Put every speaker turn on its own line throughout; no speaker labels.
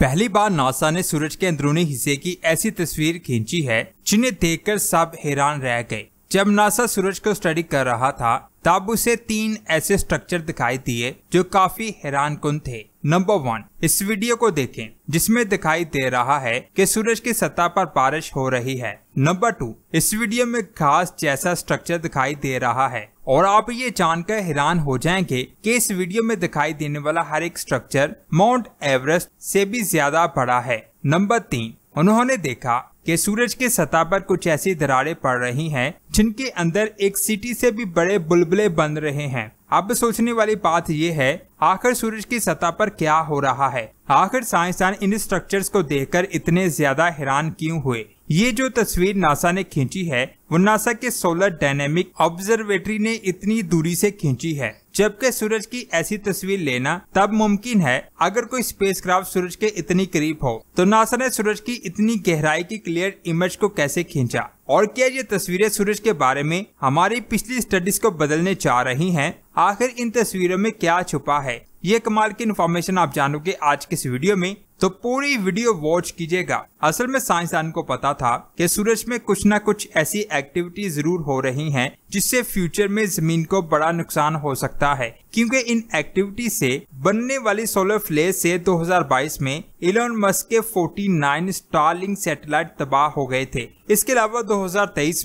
पहली बार नासा ने सूरज के अंदरूनी हिस्से की ऐसी तस्वीर खींची है जिन्हें देखकर सब हैरान रह गए जब नासा सूरज को स्टडी कर रहा था तब उसे तीन ऐसे स्ट्रक्चर दिखाई दिए जो काफी हैरान कुन थे नंबर वन इस वीडियो को देखें जिसमें दिखाई दे रहा है कि सूरज की सतह पर बारिश हो रही है नंबर टू इस वीडियो में घास जैसा स्ट्रक्चर दिखाई दे रहा है और आप ये जानकर हैरान हो जाएंगे कि इस वीडियो में दिखाई देने वाला हर एक स्ट्रक्चर माउंट एवरेस्ट से भी ज्यादा बड़ा है नंबर तीन उन्होंने देखा कि सूरज के सतह पर कुछ ऐसी दरारें पड़ रही हैं जिनके अंदर एक सिटी से भी बड़े बुलबुले बन रहे हैं अब सोचने वाली बात यह है आखिर सूरज की सतह पर क्या हो रहा है आखिर साइंसदान इन स्ट्रक्चर्स को देखकर इतने ज्यादा हैरान क्यों हुए ये जो तस्वीर नासा ने खींची है वो नासा के सोलर डायनेमिक ऑब्जर्वेटरी ने इतनी दूरी से खींची है जबकि सूरज की ऐसी तस्वीर लेना तब मुमकिन है अगर कोई स्पेसक्राफ्ट सूरज के इतनी करीब हो तो नासा ने सूरज की इतनी गहराई की क्लियर इमेज को कैसे खींचा और क्या ये तस्वीरें सूरज के बारे में हमारी पिछली स्टडीज को बदलने जा रही है आखिर इन तस्वीरों में क्या छुपा है ये कमाल की इन्फॉर्मेशन आप जानोगे आज के इस वीडियो में तो पूरी वीडियो वॉच कीजिएगा असल में साइंसदान को पता था कि सूरज में कुछ ना कुछ ऐसी एक्टिविटी जरूर हो रही हैं जिससे फ्यूचर में जमीन को बड़ा नुकसान हो सकता है क्योंकि इन एक्टिविटी से बनने वाली सोलर फ्लेयर से 2022 में इलोन मस्क के 49 स्टारलिंग सेटेलाइट तबाह हो गए थे इसके अलावा दो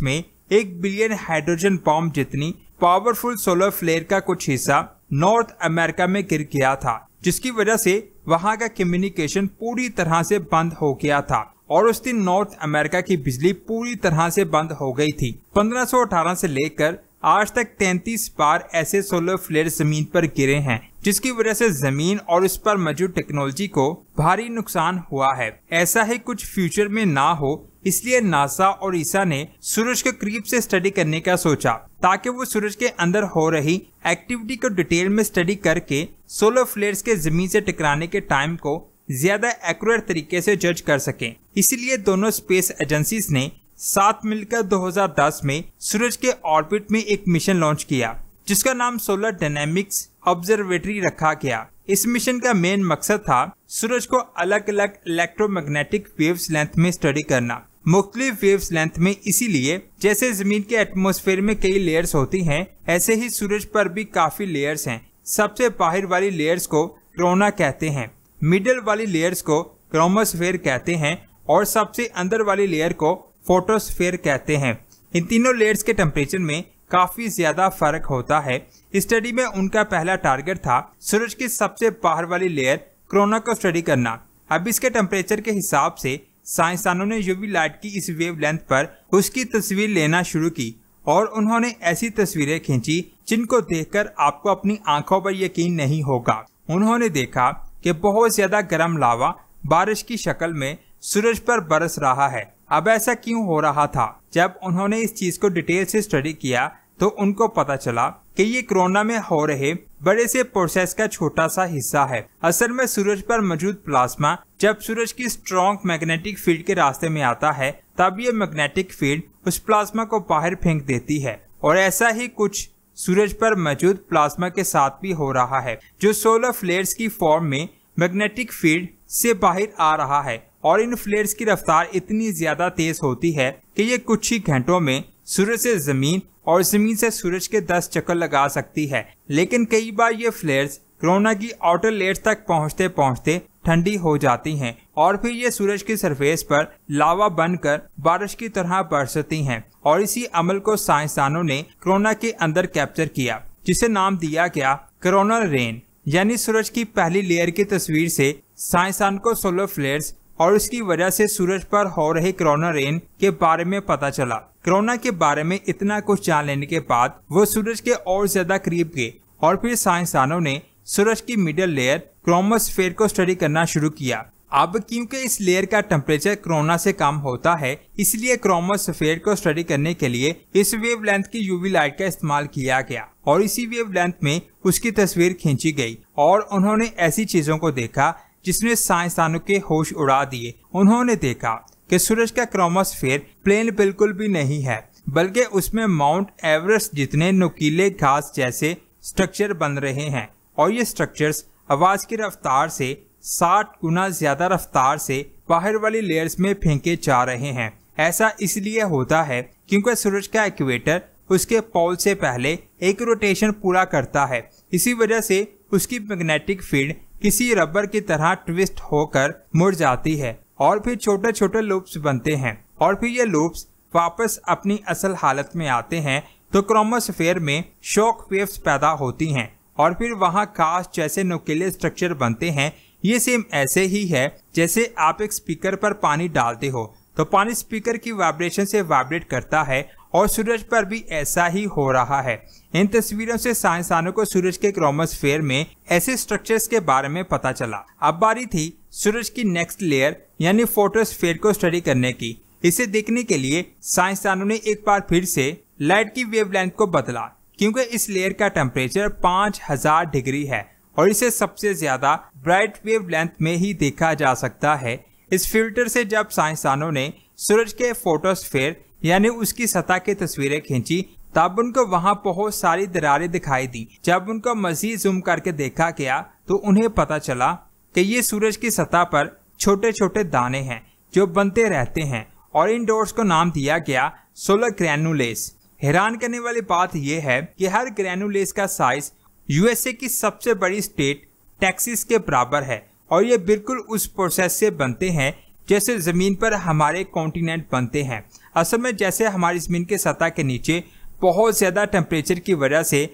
में एक बिलियन हाइड्रोजन बॉम्ब जितनी पावरफुल सोलर फ्लेयर का कुछ हिस्सा नॉर्थ अमेरिका में गिर गया था जिसकी वजह से वहां का कम्युनिकेशन पूरी तरह से बंद हो गया था और उस दिन नॉर्थ अमेरिका की बिजली पूरी तरह से बंद हो गई थी 1518 से लेकर आज तक 33 बार ऐसे सोलर फ्लेयर जमीन पर गिरे हैं जिसकी वजह से जमीन और उस पर मौजूद टेक्नोलॉजी को भारी नुकसान हुआ है ऐसा ही कुछ फ्यूचर में ना हो इसलिए नासा और ईसा ने सूरज के करीब से स्टडी करने का सोचा ताकि वो सूरज के अंदर हो रही एक्टिविटी को डिटेल में स्टडी करके सोलर फ्लेयर्स के जमीन से टकराने के टाइम को ज्यादा एक्यूरेट तरीके से जज कर सके इसलिए दोनों स्पेस एजेंसी ने साथ मिलकर 2010 में सूरज के ऑर्बिट में एक मिशन लॉन्च किया जिसका नाम सोलर डायनेमिक्स ऑब्जर्वेटरी रखा गया इस मिशन का मेन मकसद था सूरज को अलग अलग इलेक्ट्रोमैग्नेटिक वेव्स लेंथ में स्टडी करना मुख्तलिफ वेव्स लेंथ में इसीलिए जैसे जमीन के एटमोसफेयर में कई लेयर्स होती हैं ऐसे ही सूरज पर भी काफी लेयर्स हैं सबसे बाहर वाली लेयर्स को क्रोना कहते हैं मिडल वाली लेयर्स को क्रोमोस्फेयर कहते हैं और सबसे अंदर वाली लेयर को फोटोस्फेयर कहते हैं इन तीनों लेयर्स के टेम्परेचर में काफी ज्यादा फर्क होता है स्टडी में उनका पहला टारगेट था सूरज की सबसे बाहर वाली लेयर क्रोना को स्टडी करना अब इसके टेम्परेचर के हिसाब से साइंसदानों ने यूवी लाइट की इस लेंथ पर उसकी तस्वीर लेना शुरू की और उन्होंने ऐसी तस्वीरें खींची जिनको देखकर आपको अपनी आंखों पर यकीन नहीं होगा उन्होंने देखा कि बहुत ज्यादा गर्म लावा बारिश की शक्ल में सूरज पर बरस रहा है अब ऐसा क्यों हो रहा था जब उन्होंने इस चीज को डिटेल से स्टडी किया तो उनको पता चला कि ये कोरोना में हो रहे बड़े से प्रोसेस का छोटा सा हिस्सा है असल में सूरज पर मौजूद प्लाज्मा जब सूरज की स्ट्रॉन्ग मैग्नेटिक फील्ड के रास्ते में आता है तब ये मैग्नेटिक फील्ड उस प्लाज्मा को बाहर फेंक देती है और ऐसा ही कुछ सूरज पर मौजूद प्लाज्मा के साथ भी हो रहा है जो सोलर फ्लेयर्स की फॉर्म में मैग्नेटिक फील्ड से बाहर आ रहा है और इन फ्लेयर्स की रफ्तार इतनी ज्यादा तेज होती है कि ये कुछ ही घंटों में सूरज से जमीन और जमीन से सूरज के 10 चक्कर लगा सकती है लेकिन कई बार ये फ्लेयर्स कोरोना की आउटर लेयर तक पहुंचते पहुंचते ठंडी हो जाती हैं और फिर ये सूरज की सरफेस पर लावा बनकर बारिश की तरह बरसती हैं और इसी अमल को साइंसदानों ने कोरोना के अंदर कैप्चर किया जिसे नाम दिया गया कोरोना रेन यानी सूरज की पहली लेयर की तस्वीर से साइंसदान को सोलर फ्लेयर्स और इसकी वजह से सूरज पर हो रहे कोरोना रेन के बारे में पता चला कोरोना के बारे में इतना कुछ जान लेने के बाद वो सूरज के और ज्यादा करीब गए और फिर साइंसदानों ने सूरज की मिडल लेयर क्रोमोस्फेयर को स्टडी करना शुरू किया अब क्योंकि इस लेयर का टेम्परेचर कोरोना से कम होता है इसलिए क्रोमोस्फेयर को स्टडी करने के लिए इस वेवलेंथ की यूवी लाइट का इस्तेमाल किया गया और इसी वेवलेंथ में उसकी तस्वीर खींची गई और उन्होंने ऐसी चीजों को देखा जिसने साइंसदानों के होश उड़ा दिए उन्होंने देखा कि सूरज का क्रोमोस्फेयर प्लेन बिल्कुल भी नहीं है बल्कि उसमें माउंट एवरेस्ट जितने नुकीले घास जैसे स्ट्रक्चर बन रहे हैं और ये स्ट्रक्चर्स आवाज की रफ्तार से 60 गुना ज्यादा रफ्तार से बाहर वाली लेयर्स में फेंके जा रहे हैं ऐसा इसलिए होता है क्योंकि सूरज का इक्वेटर उसके पोल से पहले एक रोटेशन पूरा करता है इसी वजह से उसकी मैग्नेटिक फील्ड किसी रबर की तरह ट्विस्ट होकर मुड़ जाती है और फिर छोटे छोटे लूप्स बनते हैं और फिर ये लूप्स वापस अपनी असल हालत में आते हैं तो क्रोमोस्फेयर में शॉक वेव्स पैदा होती हैं और फिर वहाँ खास जैसे नुकीले स्ट्रक्चर बनते हैं ये सेम ऐसे ही है जैसे आप एक स्पीकर पर पानी डालते हो तो पानी स्पीकर की वाइब्रेशन से वाइब्रेट करता है और सूरज पर भी ऐसा ही हो रहा है इन तस्वीरों से साइंसदानों को सूरज के क्रोमोस्फेयर में ऐसे स्ट्रक्चर्स के बारे में पता चला अब बारी थी सूरज की नेक्स्ट लेयर यानी फोटोस्फेयर को स्टडी करने की इसे देखने के लिए साइंसदानों ने एक बार फिर से लाइट की वेवलेंथ को बदला क्योंकि इस लेयर का टेम्परेचर 5000 डिग्री है और इसे सबसे ज्यादा ब्राइट वेवलेंथ में ही देखा जा सकता है इस फिल्टर से जब साइंसदानों ने सूरज के फोटोस्फेयर यानी उसकी सतह की तस्वीरें खींची तब उनको वहां बहुत सारी दरारें दिखाई दी जब उनको मजीद जूम करके देखा गया तो उन्हें पता चला कि ये सूरज की सतह पर छोटे छोटे दाने हैं जो बनते रहते हैं और इन डोर्स को नाम दिया गया सोलर ग्रैनुलेस हैरान करने वाली बात यह है कि हर ग्रैनुलेस का साइज यूएसए की सबसे बड़ी स्टेट टैक्सिस के बराबर है और ये बिल्कुल उस प्रोसेस से बनते हैं जैसे ज़मीन पर हमारे कॉन्टिनेंट बनते हैं असल में जैसे हमारी ज़मीन के सतह के नीचे बहुत ज़्यादा टेम्परेचर की वजह से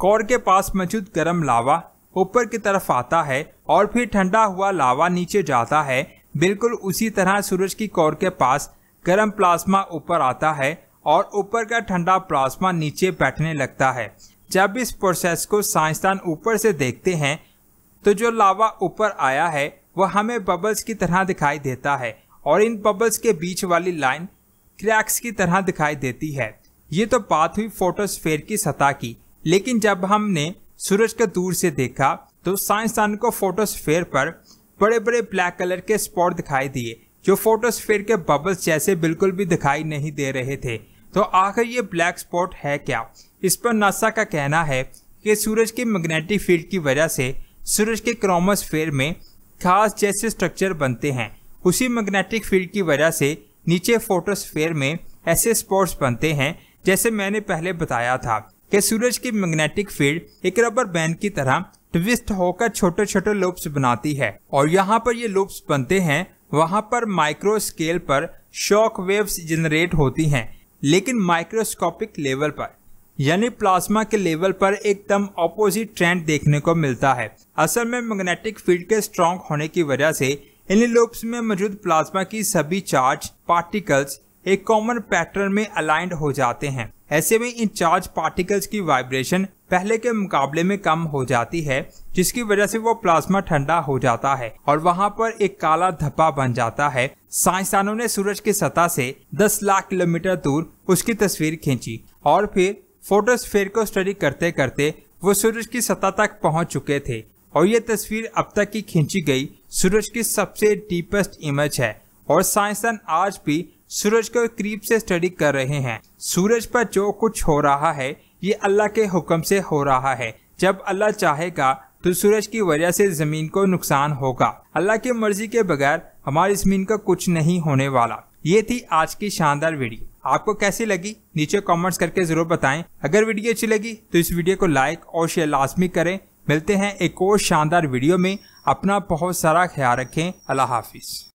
कौर के पास मौजूद गर्म लावा ऊपर की तरफ आता है और फिर ठंडा हुआ लावा नीचे जाता है बिल्कुल उसी तरह सूरज की कौर के पास गर्म प्लाज्मा ऊपर आता है और ऊपर का ठंडा प्लाज्मा नीचे बैठने लगता है जब इस प्रोसेस को साइंसदान ऊपर से देखते हैं तो जो लावा ऊपर आया है वह हमें बबल्स की तरह दिखाई देता है और इन बबल्स के बीच वाली लाइन क्रैक्स की तरह दिखाई देती है ये तो बात हुई फोटोस्फेयर की सतह की लेकिन जब हमने सूरज को दूर से देखा तो साइंसदान को फोटोस्फेयर पर बड़े बड़े ब्लैक कलर के स्पॉट दिखाई दिए जो फोटोस्फेयर के बबल्स जैसे बिल्कुल भी दिखाई नहीं दे रहे थे तो आखिर ये ब्लैक स्पॉट है क्या इस पर नासा का कहना है कि सूरज के मैग्नेटिक फील्ड की वजह से सूरज के क्रोमोस्फेयर में खास जैसे स्ट्रक्चर बनते हैं उसी मैग्नेटिक फील्ड की वजह से नीचे फोटोस्फेयर में ऐसे स्पॉट्स बनते हैं जैसे मैंने पहले बताया था कि सूरज की मैग्नेटिक फील्ड एक रबर बैंड की तरह ट्विस्ट होकर छोटे छोटे लूप्स बनाती है और यहाँ पर ये लूप्स बनते हैं वहाँ पर माइक्रो स्केल पर शॉक वेव्स जनरेट होती हैं लेकिन माइक्रोस्कोपिक लेवल पर यानी प्लाज्मा के लेवल पर एकदम अपोजिट ट्रेंड देखने को मिलता है असल में मैग्नेटिक फील्ड के स्ट्रॉन्ग होने की वजह से इन लूप्स में मौजूद प्लाज्मा की सभी चार्ज पार्टिकल्स एक कॉमन पैटर्न में अलाइंड हो जाते हैं ऐसे में इन चार्ज पार्टिकल्स की वाइब्रेशन पहले के मुकाबले में कम हो जाती है जिसकी वजह से वो प्लाज्मा ठंडा हो जाता है और वहाँ पर एक काला धब्बा बन जाता है साइंसदानों ने सूरज की सतह से 10 लाख किलोमीटर दूर उसकी तस्वीर खींची और फिर फोटोस्फेयर को स्टडी करते करते वो सूरज की सतह तक पहुंच चुके थे और ये तस्वीर अब तक की खींची गई सूरज की सबसे डीपेस्ट इमेज है और साइंसदान आज भी सूरज को करीब से स्टडी कर रहे हैं सूरज पर जो कुछ हो रहा है ये अल्लाह के हुक्म से हो रहा है जब अल्लाह चाहेगा तो सूरज की वजह से जमीन को नुकसान होगा अल्लाह की मर्जी के बगैर हमारी जमीन का कुछ नहीं होने वाला ये थी आज की शानदार वीडियो आपको कैसी लगी नीचे कमेंट्स करके जरूर बताएं अगर वीडियो अच्छी लगी तो इस वीडियो को लाइक और शेयर लाजमी करें मिलते हैं एक और शानदार वीडियो में अपना बहुत सारा ख्याल रखें अल्लाह हाफिज़